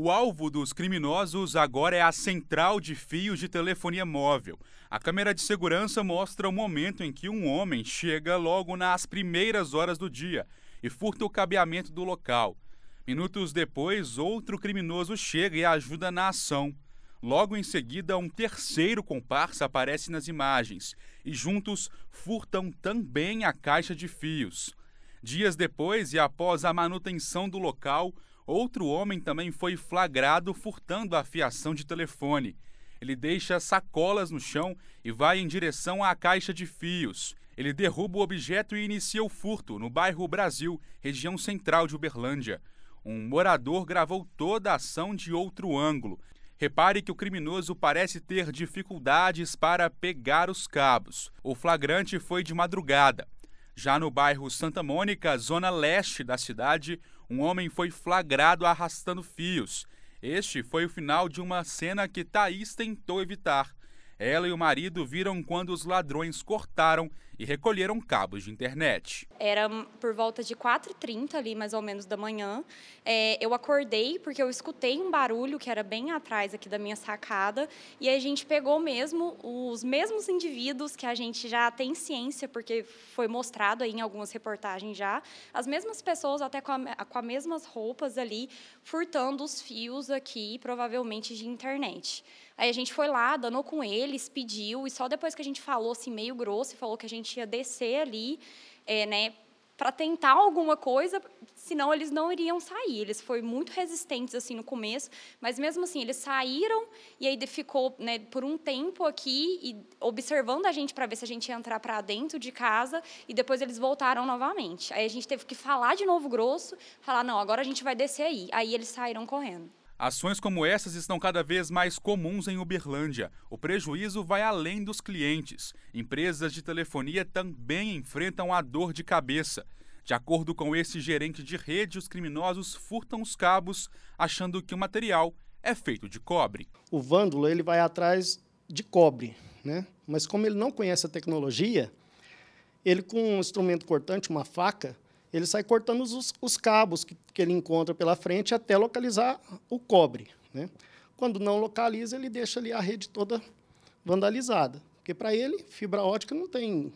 O alvo dos criminosos agora é a central de fios de telefonia móvel. A câmera de segurança mostra o momento em que um homem chega logo nas primeiras horas do dia e furta o cabeamento do local. Minutos depois, outro criminoso chega e ajuda na ação. Logo em seguida, um terceiro comparsa aparece nas imagens e juntos furtam também a caixa de fios. Dias depois e após a manutenção do local, Outro homem também foi flagrado furtando a fiação de telefone. Ele deixa sacolas no chão e vai em direção à caixa de fios. Ele derruba o objeto e inicia o furto no bairro Brasil, região central de Uberlândia. Um morador gravou toda a ação de outro ângulo. Repare que o criminoso parece ter dificuldades para pegar os cabos. O flagrante foi de madrugada. Já no bairro Santa Mônica, zona leste da cidade, um homem foi flagrado arrastando fios. Este foi o final de uma cena que Thaís tentou evitar. Ela e o marido viram quando os ladrões cortaram e recolheram cabos de internet. Era por volta de 4h30 ali, mais ou menos, da manhã. É, eu acordei porque eu escutei um barulho que era bem atrás aqui da minha sacada. E a gente pegou mesmo os mesmos indivíduos que a gente já tem ciência, porque foi mostrado aí em algumas reportagens já. As mesmas pessoas, até com, a, com as mesmas roupas ali, furtando os fios aqui, provavelmente de internet. Aí a gente foi lá, danou com ele eles pediu, e só depois que a gente falou assim, meio grosso, e falou que a gente ia descer ali, é, né, para tentar alguma coisa, senão eles não iriam sair. Eles foram muito resistentes assim no começo, mas mesmo assim eles saíram e aí ficou né, por um tempo aqui e observando a gente para ver se a gente ia entrar para dentro de casa e depois eles voltaram novamente. Aí a gente teve que falar de novo grosso, falar não, agora a gente vai descer aí. Aí eles saíram correndo. Ações como essas estão cada vez mais comuns em Uberlândia. O prejuízo vai além dos clientes. Empresas de telefonia também enfrentam a dor de cabeça. De acordo com esse gerente de rede, os criminosos furtam os cabos, achando que o material é feito de cobre. O vândalo ele vai atrás de cobre, né? Mas como ele não conhece a tecnologia, ele com um instrumento cortante, uma faca, ele sai cortando os, os cabos que, que, ele encontra pela frente até localizar o cobre. Né? Quando não localiza, ele deixa ali a rede toda vandalizada. Porque para ele, fibra ótica não tem.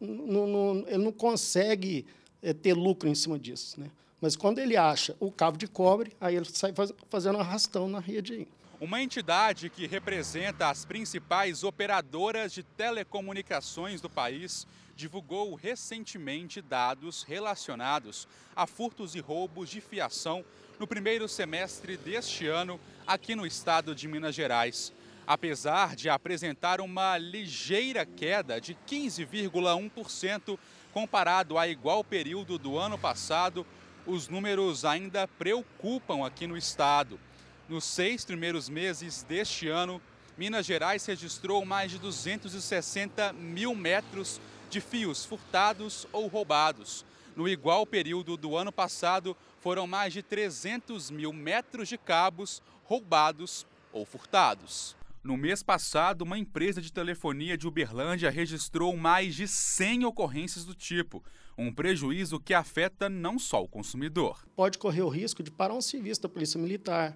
Não, não, ele não consegue é, ter lucro em cima disso. Né? Mas quando ele acha o cabo de cobre, aí ele sai faz, fazendo arrastão na rede. Aí uma entidade que representa as principais operadoras de telecomunicações do país, divulgou recentemente dados relacionados a furtos e roubos de fiação no primeiro semestre deste ano aqui no estado de Minas Gerais. Apesar de apresentar uma ligeira queda de 15,1% comparado a igual período do ano passado, os números ainda preocupam aqui no estado. Nos seis primeiros meses deste ano, Minas Gerais registrou mais de 260 mil metros de fios furtados ou roubados. No igual período do ano passado, foram mais de 300 mil metros de cabos roubados ou furtados. No mês passado, uma empresa de telefonia de Uberlândia registrou mais de 100 ocorrências do tipo, um prejuízo que afeta não só o consumidor. Pode correr o risco de parar um serviço da Polícia Militar,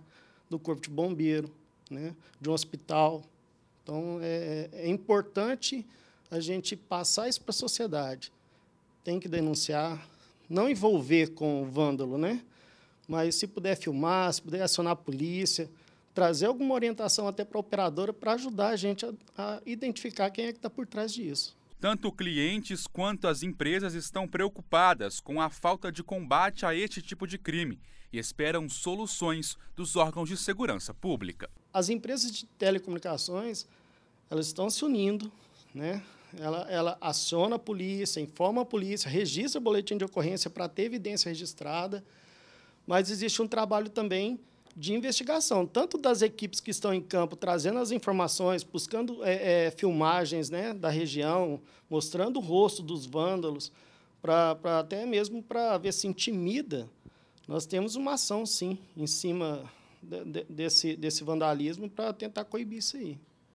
do corpo de bombeiro, né, de um hospital. Então, é, é, é importante a gente passar isso para a sociedade. Tem que denunciar, não envolver com o vândalo, né? Mas se puder filmar, se puder acionar a polícia, trazer alguma orientação até para a operadora para ajudar a gente a, a identificar quem é que está por trás disso. Tanto clientes quanto as empresas estão preocupadas com a falta de combate a este tipo de crime e esperam soluções dos órgãos de segurança pública. As empresas de telecomunicações elas estão se unindo, né? Ela, ela aciona a polícia, informa a polícia, registra o boletim de ocorrência para ter evidência registrada, mas existe um trabalho também de investigação, tanto das equipes que estão em campo trazendo as informações, buscando é, é, filmagens né, da região, mostrando o rosto dos vândalos, para até mesmo para ver se intimida. Nós temos uma ação, sim, em cima de, de, desse, desse vandalismo para tentar coibir isso aí.